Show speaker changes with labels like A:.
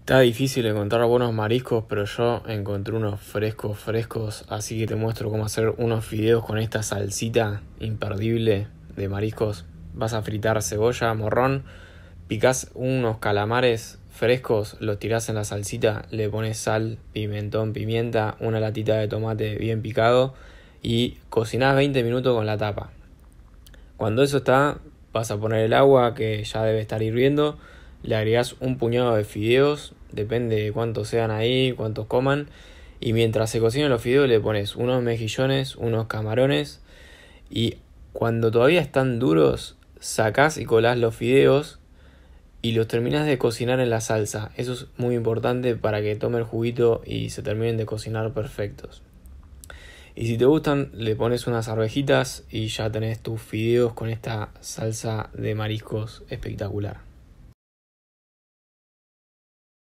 A: Está difícil encontrar buenos mariscos, pero yo encontré unos frescos, frescos, así que te muestro cómo hacer unos fideos con esta salsita imperdible de mariscos. Vas a fritar cebolla, morrón, picás unos calamares frescos, los tirás en la salsita, le pones sal, pimentón, pimienta, una latita de tomate bien picado y cocinás 20 minutos con la tapa. Cuando eso está, vas a poner el agua que ya debe estar hirviendo le agregas un puñado de fideos, depende de cuántos sean ahí, cuántos coman, y mientras se cocinan los fideos le pones unos mejillones, unos camarones, y cuando todavía están duros, sacás y colás los fideos y los terminas de cocinar en la salsa. Eso es muy importante para que tome el juguito y se terminen de cocinar perfectos. Y si te gustan, le pones unas arvejitas y ya tenés tus fideos con esta salsa de mariscos espectacular.